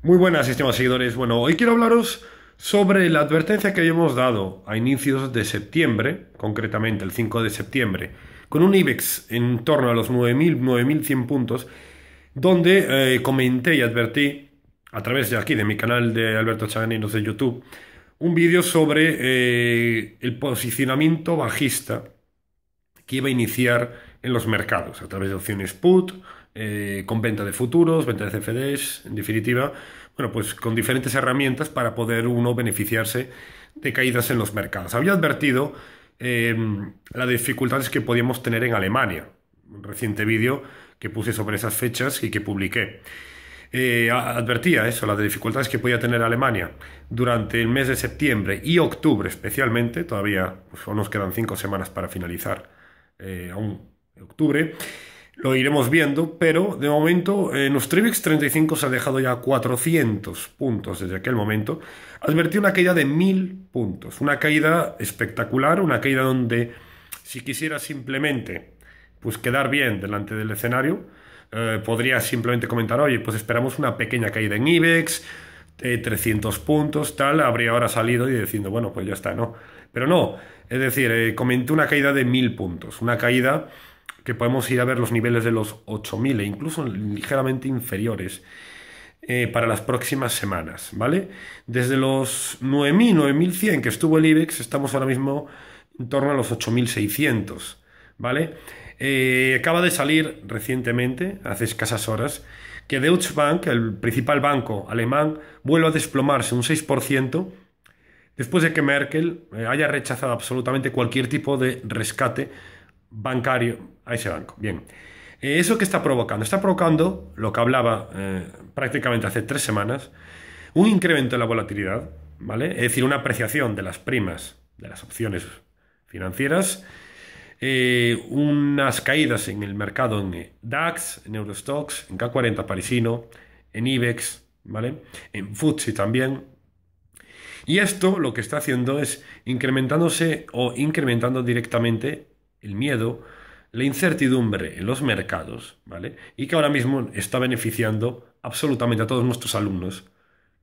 Muy buenas, estimados seguidores. Bueno, hoy quiero hablaros sobre la advertencia que habíamos dado a inicios de septiembre, concretamente el 5 de septiembre, con un IBEX en torno a los 9.000, 9.100 puntos, donde eh, comenté y advertí, a través de aquí, de mi canal de Alberto Chaganinos de YouTube, un vídeo sobre eh, el posicionamiento bajista que iba a iniciar en los mercados, a través de opciones put, eh, con venta de futuros, venta de CFDs, en definitiva, bueno, pues con diferentes herramientas para poder uno beneficiarse de caídas en los mercados. Había advertido em, las dificultades que podíamos tener en Alemania, un reciente vídeo que puse sobre esas fechas y que publiqué. Eh, advertía eso, las dificultades que podía tener Alemania durante el mes de septiembre y octubre especialmente, todavía pues, nos quedan cinco semanas para finalizar eh, aún octubre, lo iremos viendo, pero de momento eh, Ibex 35 se ha dejado ya 400 puntos desde aquel momento. advertió una caída de 1000 puntos, una caída espectacular, una caída donde si quisiera simplemente pues quedar bien delante del escenario, eh, podría simplemente comentar, oye, pues esperamos una pequeña caída en IBEX, 300 eh, puntos, tal, habría ahora salido y diciendo, bueno, pues ya está, ¿no? Pero no, es decir, eh, comentó una caída de 1000 puntos, una caída que podemos ir a ver los niveles de los 8.000 e incluso ligeramente inferiores eh, para las próximas semanas, ¿vale? Desde los 9.000, 9.100 que estuvo el IBEX, estamos ahora mismo en torno a los 8.600, ¿vale? Eh, acaba de salir recientemente, hace escasas horas, que Deutsche Bank, el principal banco alemán, vuelve a desplomarse un 6% después de que Merkel eh, haya rechazado absolutamente cualquier tipo de rescate bancario a ese banco. Bien. Eh, ¿Eso qué está provocando? Está provocando lo que hablaba eh, prácticamente hace tres semanas, un incremento en la volatilidad, ¿vale? Es decir, una apreciación de las primas de las opciones financieras, eh, unas caídas en el mercado en DAX, en Eurostox, en K40 parisino, en IBEX, ¿vale? En FUTSI también. Y esto lo que está haciendo es incrementándose o incrementando directamente el miedo la incertidumbre en los mercados, ¿vale? Y que ahora mismo está beneficiando absolutamente a todos nuestros alumnos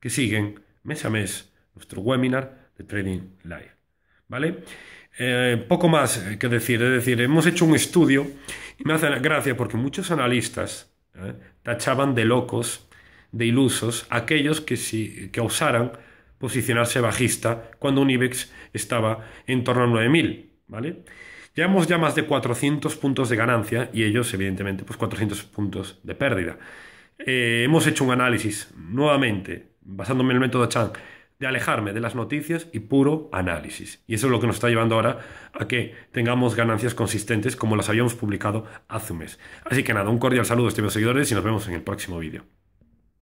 que siguen mes a mes nuestro webinar de Trading Live, ¿vale? Eh, poco más que decir, es decir, hemos hecho un estudio y me hace gracia porque muchos analistas ¿eh? tachaban de locos, de ilusos, aquellos que, si, que osaran posicionarse bajista cuando un IBEX estaba en torno a 9000, ¿vale? Llevamos ya más de 400 puntos de ganancia y ellos, evidentemente, pues 400 puntos de pérdida. Eh, hemos hecho un análisis, nuevamente, basándome en el método Chan, de alejarme de las noticias y puro análisis. Y eso es lo que nos está llevando ahora a que tengamos ganancias consistentes como las habíamos publicado hace un mes. Así que nada, un cordial saludo a estos seguidores y nos vemos en el próximo vídeo.